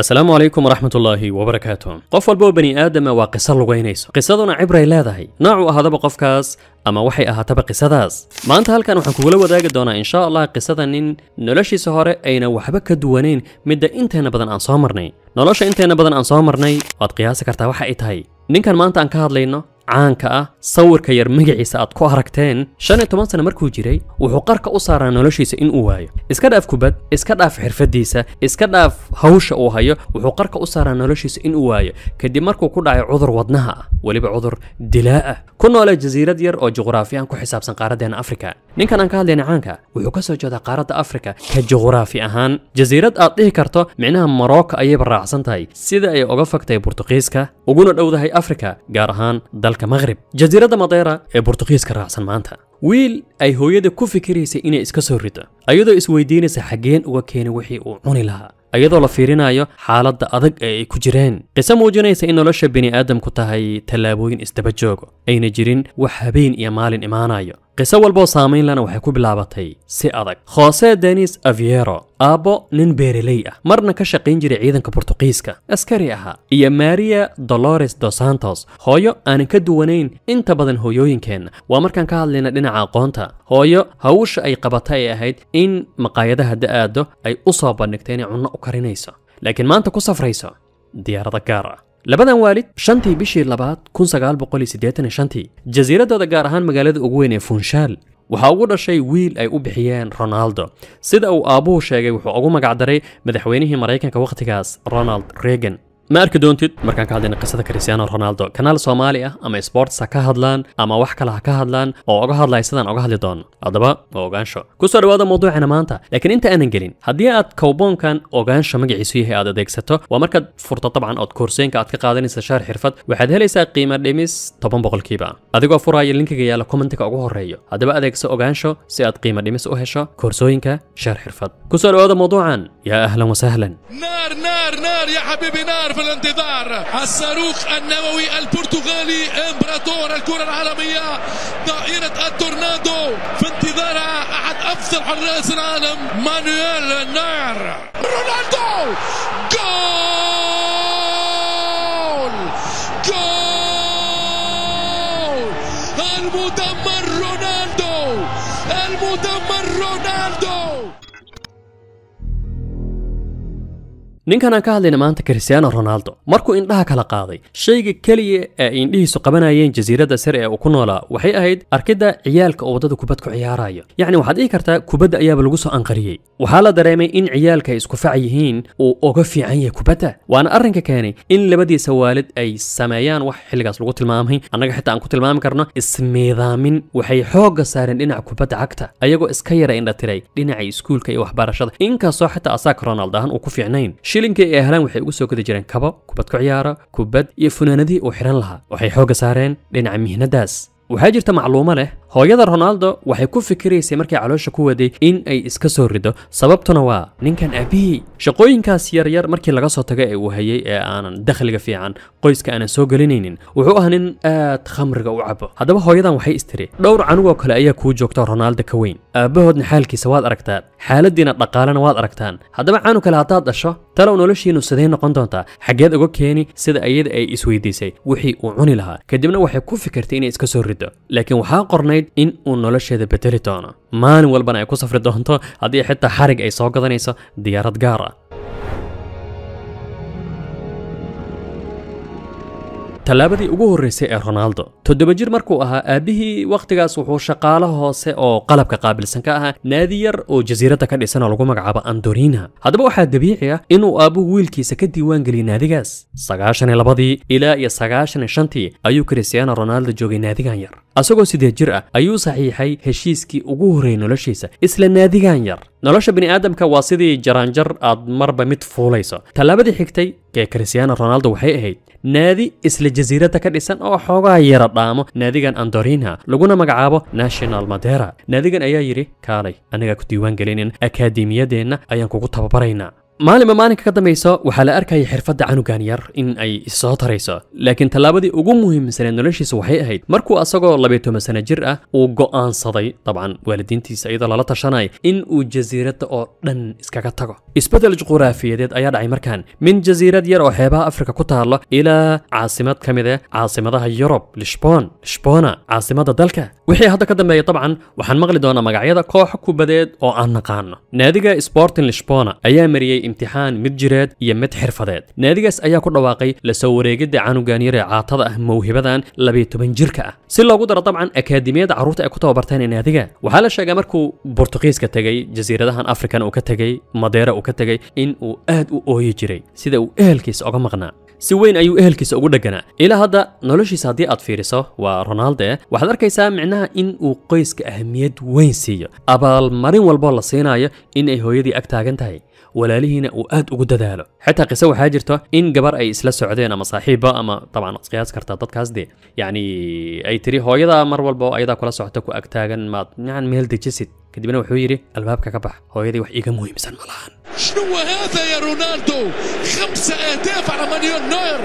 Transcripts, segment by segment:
السلام عليكم ورحمة الله وبركاته قفل بو بني آدم وقصر لغينيس قصدنا عبر إلاذه ناعو أهدب قفكاس أما وحي أهتب قصداس ما أنت هل كان وحكو لو دونا إن شاء الله قصدنا إن نلاشي سهارة أين وحبك دوانين مدى إنتهنا بدن أنصامرني نلاشي إنتهنا بدن أنصامرني وقياس كرتا وحي إتهي نين كان ما أنت أنكهد لينو عانكا صور كير مجعي ساعد كو هركتين شان التمان سنة مركو جيري وحقارك او سارا نولوشي سئين او هايو اسكاد اف كوباد اسكاد اف حرفة ديسا اسكاد اف هوش او هايو وحقارك او سارا نولوشي سئين كدي مركو كود عي عذر وضنها ولي بعذر دلاء كنو على جزيرة دير او جغرافيان كو حساب سنقارة دين افريكان ninkan aan ka hadlayna caanka wuxuu ka soo jeedaa qaaradda afrika ka juquraafi ahaan jasiirad aad dhihi karto micnaha marocco ayayba raacsan tahay sida ay uga fagtay burtuqiiska uguna dhowdahay afrika gaar ahaan dalka maqrib jasiiradda madeera ee burtuqiiska raacsan maanta wiil ay hooyada ku fikiraysay inay iska soo rido ayadoo isweydiinaysa xaggeen uga keenay wixii uu cuni lahaa iyadoo la fiirinayo xaaladda adag ee ay ku jireen qise muujinaysa in nolosha bini'aadamku tahay tallaabooyin isdaba joogo ayna jirin wax habeen iyo maalin imaanayo qiso walboo saamayn lana waxay ku bilaabatay si adag hoose denis aviero aabbo nin beereley ah marna ka shaqayn jiray ciidanka Portuqiiska askari ahaa iyo Maria Dolores do Santos hooyo aanan ka duwanayn inta badan hooyooyinkeenna waa markaan ka hadlayna dhinaca aqoonta hooyo hawsha ay qabata ay ahayd in maqaayadaha da'aado ay u soo bandhigtay inay cunno u karinayso laakiin maanta ku safrayso diyaarada gaar ah labadan waalid shantii bishii labaad kun sagaal boqol iyo siddeetan iyo shantii jasiiradooda gaar ahaan magaalada ugu weyn ee funshaal waxaa ugu dhashay wiil ay u bixiyeen ronaldo sida uu aabbuhu sheegay wuxuu ugu magacdaray madaxweynihii maraykanka wakhtigaas ronald reagan مارك دونتيد مركان كهدين قصة كريستيانو رونالدو كنال سوماليا اما اسبورتس هادلان اما وحكلا كهدلان او اغا هدلا يسدان اغا هدلي دون ادبا اوغانشو كسو رواد موضوع انا مانتا لكن انت انا انجلين هديا اد كوبون كان اوغانشو مجي عيسوي هي اد ادك ستو ومركا فرطة طبعا اد كورسين كاد كقادين استشار حرفت وحد هليس قيمة ديميس طبعا بغل كيبا ادقو فراي اللينك جيا لكومنتك اغو هرهيو ادبا ادك سو اوغانشو سياد قيمة ديميس اوهشو كورسوين كا شار حرفت كسو موضوعا يا اهلا وسهلا نار نار نار يا حبيبي نار في الانتظار الصاروخ النووي البرتغالي امبراطور الكره العالميه دائره التورنادو في انتظارها احد افضل حراس العالم مانويل نار رونالدو جول جول المدمر رونالدو المدمر رونالدو ninkana ka hadlayna maanta christiano ronaldo markuu indhaha kala qaaday shayga keliya ee indhihiisu qabanayeen jasiiradda sare ee uu ku noolaa waxay ahayd arkidda ciyaalka oo waddada kubad ku ciyaaraya yacni waxaad dhihi kartaa kubadda ayaaba lagu soo anqariyey waxaa la dareemay in ciyaalka ay isku fac yihiin uu uga fiican yahay kubadda waana arrinka keenay in labadiisa waalid ay sameeyaan wax xilligaas lagu tilmaamay annaga xitaa aan ku tilmaami karno isniidaamin waxay xoogga saareen dhinaca kubadda cagta ayagoo iska yara indhatiray dhinacii iskuulka iyo waxbarashada inkastoo xitaa asaaka ronaldo ahaan uu ku fiicnayn shilinka ay helaan waxay ugu soo gudi jireen kabo kubad ku ciyaara kubad iyo funaanadihii uu xidhan lahaa waxay xoogga saareen dhinaca mihnadaas waxaa jirta macluumo leh hooyada ronaldo waxay ku fikiraysay markay caloosha ku waday in ay iska soo rido sababtuna waa ninkan aabihii shaqooyinkaas yaryar markii laga soo tago ee uu hayay ee aanan dakhliga fiican qoyska aanan soo gelinaynin wuxuu ah nin aad khamriga u cabo haddaba hooyadan waxay istiri dhowr canugoo kale ayaa kuu joogta ronaldo ka weyn aabbahoodna xaalkiisa waad aragtaan xaaladiina dhaqaalena waad aragtaan haddaba canug kale haddaad dhasho talow noloshiinu sidee noqon doontaa xaggeed uga keeni sida iyada ay isweydiisay wixii uu cuni lahaa kadibna waxay ku fikirtay inay iska soo rido laakiin waxaa qornayd sheegtay in uu nolosheeda bedeli doono maalin walbana ay ku safri doonto haddii xitaa xarig ay soo gadanayso diyaarad gaar ah tallaabadii ugu horreysay ee ronaldo toddoba jir markuu ahaa aabbihii wakhtigaas wuxuu shaqaalo hoose oo qalabka qaabilsan ka ahaa naadi yar oo jasiiradda ka dhisan oo lagu magacaabo andorina haddaba waxaa dabiici ah inuu aabuhu wiilkiisa ka diiwaan geliyay naadigaas sagaashan iyo labadii ilaa iyo sagaashan iyo shantii ayuu christiano ronaldo joogay naadigan yar asagoo sideed jir ah ayuu saxiixay heshiiskii ugu horreeyay noloshiisa isla naadigan yar nolosha bini'aadamka waa sidii jaraanjar aad marba mid fuulayso tallaabadii xigtay ee christiano ronaldo waxay ahayd naadi isla jasiirada ka dhisan oo xoogaha yara dhaamo naadigan andorina laguna magacaabo national madera naadigan ayaa yidhi kaalay anagaa ku diiwaan gelinin akaademiyadeenna ayaan kugu tababaraynaa maalin ba maalinka ka dambaysa waxaa la arkayay xirfadda canugan yar in ay issoo tarayso laakiin tallaabadii ugu muhiimsaneed noloshiisa waxay ahayd markuu asagoo labiyo toban sano jir ah uu go'aansaday dabcan waalidiintiisa iyadoo lala tashanay in uu jasiiradda oo dhan iskaga tago isbeddel juquraafiyadeed ayaa dhacay markaan min jasiirad yar oo xeebaha afrika ku taalo ilaa caasimad ka mid ah caasimadaha yurub lishbon lishbona caasimada dalka wixii hadda ka dambeeya dabcan waxaan maqli doonaa magacyada kooxo kubadeed oo aan naqaano naadiga sporting lishbona ayaa mariyey امتحان مدجرد يمت حرفذات نادقس ايا كل واقعي لسوري قد عانو قانيري عاطده أه موهبادان لبيتو من جركة سيلاو قدر طبعا اكاديمية عروت اي كتاب برتاني نادقة وحالا شاقا مركو برتقيس كتاقي جزيرة دهان افريكان او كتاقي مديرة او كتاقي ان او اهد او جري سيدا او اهلكيس او مغنى سوين ايو اهلكيس او قدقنا الى هذا نولوشي سادي ادفيريسو و وحضر كيسا معناها ان او قيسك اهمية وين سيو ابال مارين والبول سيناي ان اي هو يدي تاي ولا ولالهنا وآد أقود ذاله حتى قسوا حاجرته إن قبر أي إسلا سعودين أما صاحبة أما طبعا أتقياس كرتا تدكاس دي يعني أي تري هو أيضا مروال بو أيضا كلا سعودتك وأكتاقا ما يعني مهل دي جسد كدبنا وحويري الباب كبح هو إذا وحيقا مهم سن ملان شنو هذا يا رونالدو خمسة أهداف على مانيون نوير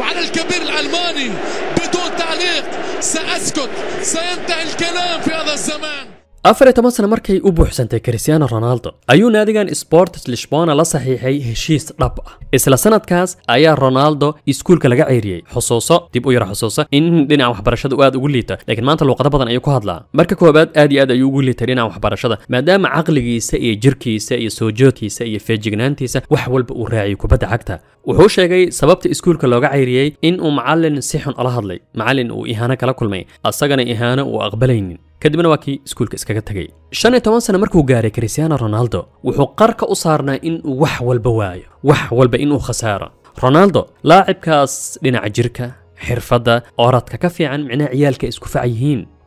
وعلى الكبير الألماني بدون تعليق سأسكت سينتهي الكلام في هذا الزمان أفر تماسنا مركي أبو حسن تكريسيان رونالدو أيو ناديغان إسبورت لشبونا لصحيحي هشيس رابع إسلا سند كاس أيا رونالدو إسكولك لغا عيريي حصوصا ديب أيرا حصوصا إن دينا عوح برشاد وآد أغوليتا لكن ما أنت الوقت بضان أيوكو هادلا مركا كوباد آدي آد أيو أغوليتا لينا عوح برشادا ما دام عقلي سأي جركي سأي سوجوتي سأي فيجيغنانتي سأي وحول بأورايكو بدا عكتا وحوش أجي سببت إسكولك لغا عيريي إن أم معلن سيحن الله هادلي معلن أو إهانا كلاكل مي أصغن إهانا وأقبلين كدبنا واكي سكولك اسكاكا تغي شان يتوان سنة مركو غاري كريسيانا رونالدو وحو قاركا اصارنا ان وح والبواي وح والبا ان خسارة رونالدو لاعب كاس لنا عجركا حرفدا اوراتكا كفي عن معنى عيالك اسكو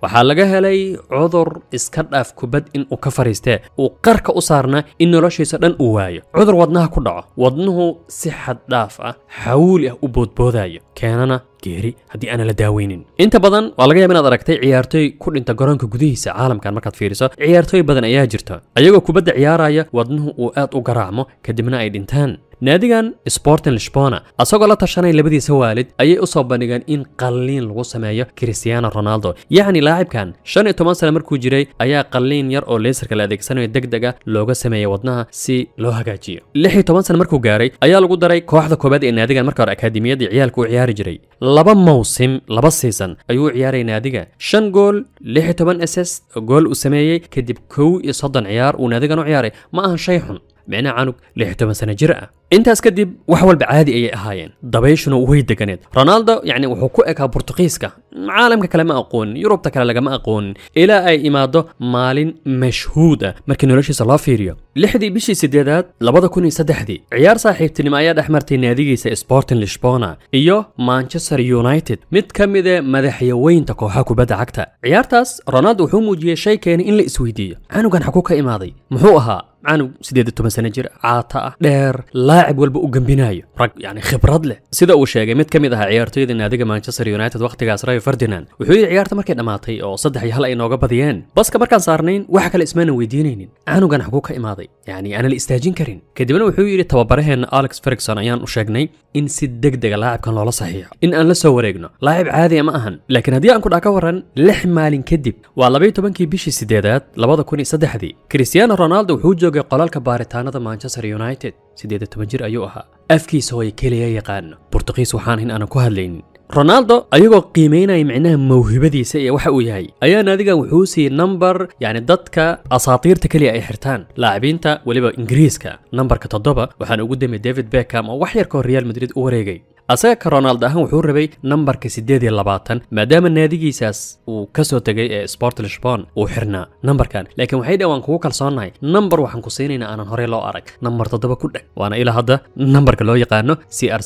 waxaa laga helay cudur iska dhaaf kubad in uu ka fariistee uu qarka u saarna in noloshiisa dhan uu waayo cudur wadnaha ku dhaco wadnuhu si xad dhaaf ah xawuuli ah u boodboodaayo keenana geeri haddii aan la daaweynin inta badan waa laga yaaba inaad aragtay ciyaartooy ku dhinta garoonka gudihiisa caalamkan markaad fiiriso ciyaartooy badan ayaa jirta ayagoo kubadda ciyaaraya wadnuhu uu aad u garaacmo kadibna ay dhintaan نادیگان سپورتن لشپانا اصلا تشنای لبدي سوالد ايه اصاب بنگان این قلین لوسمايه کريستيانو رونالدو يعني لاعب كان شن اتمن سلامر کوچري ايه قلین يار اولسر كلاديك سنوي دك دگا لوگ سمايه ودنها سي لوهگاچي لحي اتمن سلامر کوچري ايه لوگ دراي کوهد کوبد اين نادیگان مرکار اکادمیه دي عيال کو عياري جري لب موسم لب سيزن ايو عياري نادیگان شن گل لحي اتمن اساس گل اسمايه كديب کو صدن عيار و نادیگانو عياري ما هن شيحن معنى عنك لحتما سنجرأة intaas kadib wax walba caadi ayay ahaayeen dabayshuna way deganeed ronaldo yacni wuxuu ku ekaa bortuqiiska caalamka kale ma aqoonin yurubta kale lagama aqoonin ilaa ay imaado maalin mashhuud ah markii noloshiisa loo fiiriyo lixdii bishii sideedaad labada kun iyo saddexdii ciyaar saaxiibtinimo ayaa dhex martay naadigiisa sporting lisbona iyo manchester united mid ka mid ee madaxyaweynta kooxa kubadda cagta ciyaartaas ronaldo wuxuu muujiyey shay keena in la isweydiiyo canugan xaguu ka imaaday muxuu ahaa canug siddeed iyo toban sano jir caata ah dheer لاعب walba u gembinaayo rag yacni khibrad leh sida uu sheegay mid ka mid ahaa ciyaartoyda naadiga manchester united wakhtigaas rayo ferdinand wuxuu yidhi ciyaarta markay dhammaatay oo saddex iyo hal ay nooga badiyeen baska markaan saarnayn wax kale ismaanan weydiinaynin canugan xaguu ka imaaday yacni aana la istaajin karin kadibna wuxuu yidhi tababaraheenna alex ferguson ayaan u sheegnay in si deg dega laacibkan loola saxiixo in aan la soo wareegno laacib caadiya ah ma ahan laakiin haddii aan kudhaa ka waran lix maalin kadib waa labaiyo tobankii bishii siddeedaad labada kun iyo saddexdii kristiano ronaldo wuxuu joogay qolalka baaritaanada manchester united siddeed toban jir ayuu ahaa afkiisa hooye keliya yaqaano burtuqiis waxaan in aanan ku hadlaynin ronaldo ayagoo qiimaynaya micnaha mawhibadiisa iyo waxa uu yahay ayaana adiga wuxuu siiyey nambar yacni dadka asaatiirta keliya ay xirtaan laacibiinta weliba ingiriiska nambarka toddoba waxaana ugu damiyey david beckam oo wax yarkoo real madrid u wareegay asaga ronald ahaan wuxuu rabay nambarka sideed iyo labaatan maadaama naadigiisaas uu ka soo tegay ee sport lisbon uu xirnaa nambarkan laakiin waxay dhehen waan kugu kalsoonnahay nambar waxaan ku siinaynaa aanan horey loo arag nambar toddoba ku dheg waana ilaa hadda nambarka loo yaqaano c r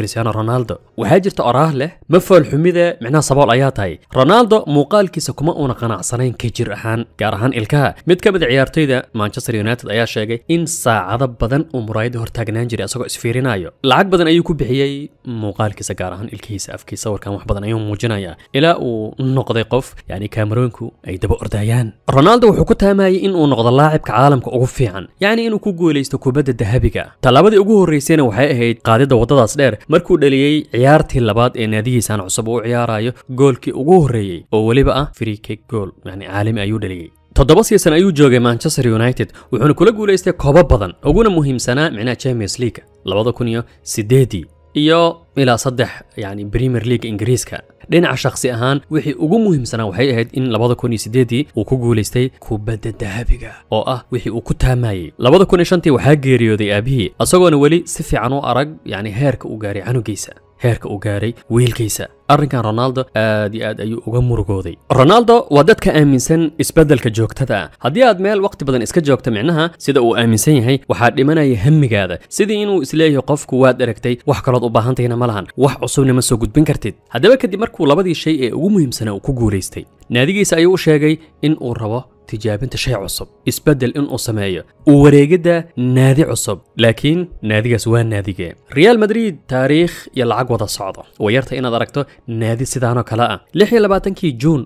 كريستيانو رونالدو وحاجة أراه له مفعول حميدة معناه صبال آيات هاي رونالدو مقال كيس كما أونا قناع صنين كجير أحان قارهان إلكا ميد كمد عيارتي مانشستر يونايتد آيات شاقي إن ساعة بدن ومرايد هرتاق نانجري أسوق إسفيرين آيو لعاق بدن أيو كوب بحيي مقال كيسا قارهان إلكيسا أفكي صور كان وحبدن أيو موجنا يا إلا ونقضي قف يعني كامرونكو أي دبو أردايان رونالدو وحكو تاماي إن ونقض اللاعب كعالم كأغفي يعني. عن يعني إنو كوكو ليستو كوبادة الذهبية تلابدي أقوه الرئيسين وحيئة قادة وضادة صدير markuu dhaliyey ciyaartii labaad ee naadigiisaan cusub u ciyaarayo goolkii ugu horreeyey oo weliba ah freekig gool yani caalami ayuu dhaliyey toddoba siisan ayuu joogay manchester united wuxuuna kula guulaystay koobo badan uguna muhiimsanaa micnaha champions league labada kun iyo sideedii iyo ilaa saddex yani premier league ingiriiska dhinaca shakhsi ahaan wixii ugu muhiimsanaa waxay ahayd in labada kun iyo sideedii uu ku guulaystay kubadda dahabiga oo ah wixii uu ku taamaayey labada kun iyo shantii waxaa geeriyooday aabihii isagoona weli si fiican u arag yacni heerka uu gaaray canugiisa heerka uu gaaray wiilkiisa arrinkan ronaldo aad iyo aad ayuu uga murugooday ronaldo waa dadka aaminsan isbeddelka joogtada ah haddii aad meel waqti badan iska joogta micnaha sida uu aaminsan yahay waxaa dhimanaya hamigaada sidii inuu isleeyahay qofku waad aragtay wax kalood u baahantahina ma lahan wax cusubna ma soo gudbin kartid haddaba kadib markuu labadii shay ee ugu muhiimsanaa uu ku guulaystay naadigiisa ayuu u sheegay in uu rabo tijaabinta shay cusub isbedel inuu sameeyo u wareegidda naadi cusub laakiin naadigaas waa naadige real madrid taariikh iyo lacag wada socdo wayarta inaad aragto naadi sidaanoo kale ah kii juun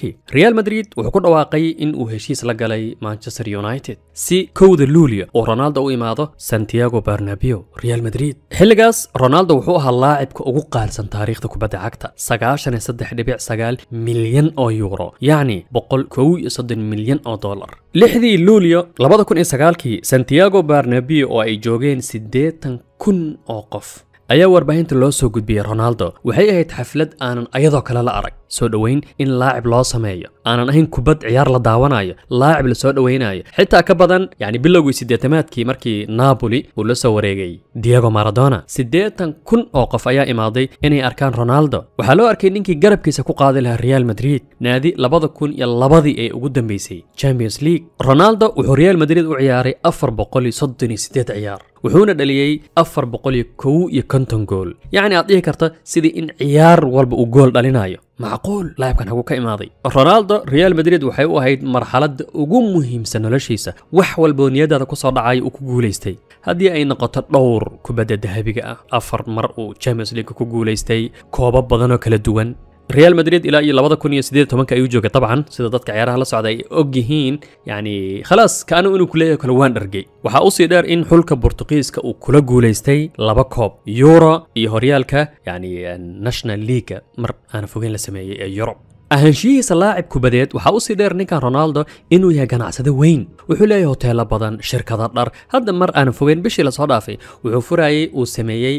kii real madrid wuxuu ku dhawaaqay in uu heshiis la galay manchester united si kowda luulyo uu ronaldo u imaado santiago barnabio real madrid xilligaas ronaldo wuxuu ahaa laacibka ugu qaalisan taariikhda kubadda cagta milyan oo yuuro yacni boqol soddon milyan oo dollar lixdii luulyo labada kun iyo sagaalkii santiago barnabio oo ay joogeen siddeetan kun oo qof ayaa warbaahinta loo soo gudbiyey ronaldo waxay ahayd xaflad aanan ayadoo kale la arag soo dhoweyn in laacib loo sameeyo aanan ahayn kubad ciyaar la daawanayo laacib la soo dhoweynayo xitaa ka badan yacni bilowgii siddeetamaadkii markii naaboli uu la soo wareegay diego maradona siddeetan kun oo qof ayaa imaaday inay arkaan ronaldo waxaa loo arkay ninkii garabkiisa ku qaadi lahaa real madrid naadi labada kun iyo labadii ee ugu dambeysay champions league ronaldo wuxuu real madrid u ciyaaray afar boqol iyo soddon iyo siddeed ciyaar وحونا دليي أفر بقولي كو يكنتون جول يعني أعطيه كرتا سيدي إن عيار والب أو جول دالينايو معقول لا يمكن هو كاي ماضي رونالدو ريال مدريد وحي هيد مرحلة وقوم مهم سنة لشيسة وحول بونيادة دا كصار دعاي وكوغوليستي هدي أي نقطة دور كبدا دهبيقة أفر مرء تشامس ليكو كوغوليستي كوبا بضانو كلا دوان real madrid ilaa iyo labada kun iyo sideed tobanka ayuu joogay dabcan sida dadka ciyaaraha la socda ay og yihiin yani khalaas kaanu inuu kuleeyahay kale waan dhargay waxaa usii dheer in xulka bortuqiiska uu kula guulaystay laba koob euro iyo horyaalka yani eh, national leaga mar aan fogeyn la sameeyey ee yurub ahaanshiyihiisa laacib kubadeed waxaa usii dheer ninkan ronaldo inuu yahay ganacsado weyn wuxuu leeyahay hoteelo badan shirkado dhar hadda mar aana fogeyn bishii lasoo dhaafay wuxuu furayay uu sameeyey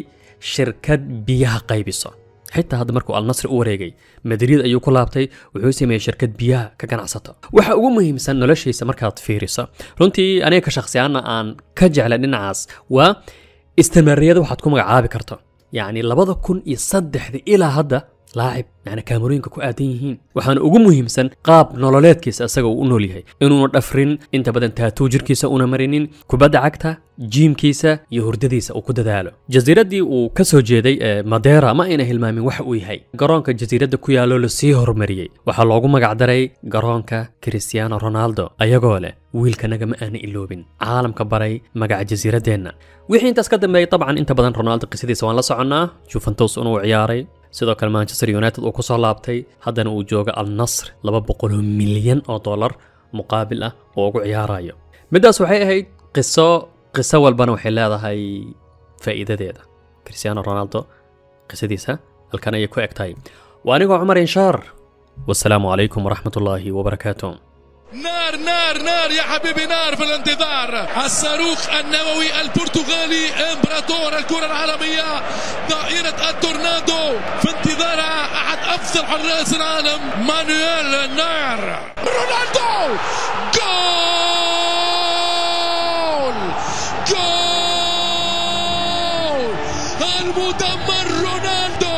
shirkad biyaha qaybiso حتى هذا مركو النصر أوريجي مدريد أيو كلابتي وحوسي من شركة بيا كجان عصته او مهم سانو نلاش هي سمركة فيريسا رونتي أنا كشخص أنا عن كج على النعاس واستمر يدو حتكون عابي كرتون يعني اللي كون كن يصدح إلى هادا laacib macna kaamarooyinka ku aadan yihiin waxaana ugu muhiimsan qaab nololeedkiisa isaga uu u nool yahay inuuna dhafrin inta badan taatuu jirkiisa una marinin kubadda cagta jiimkiisa iyo hurdadiisa uu ku dadaalo jasiiraddii uu ka soo jeeday ee eh, madera ma ayna hilmaamin waxa uu yahay garoonka jasiiradda ku yaallo lasii horumariyey waxaa loogu magacdaray garoonka christiano ronaldo ayagoo leh wiilkanaga ma aana iloobin caalamka baray magaca jasiiraddeenna wixii intaas ka dambeeyey dabcan inta badan ronaldo qisadiisa waan la soconnaa juventus inuu ciyaaray sidoo kale manchester united uu kusoo laabtay haddana uu jooga al nasr laba boqoloo milyan oo dollar muqaabil ah oo ugu ciyaarayo middaas waxay ahayd qiso qiso walbana waxay leedahay faa'iidadeeda cristiano ronaldo qisadiisa halkan ayay ku egtahay waanigoo cumar inshaar والسلام عليكم ورحمة الله وبركاته نار نار نار يا حبيبي نار في الانتظار الصاروخ النووي البرتغالي امبراطور الكرة العالمية دائرة التورنادو في انتظارها أحد أفضل حراس العالم مانويل نار رونالدو جول جول المدمر رونالدو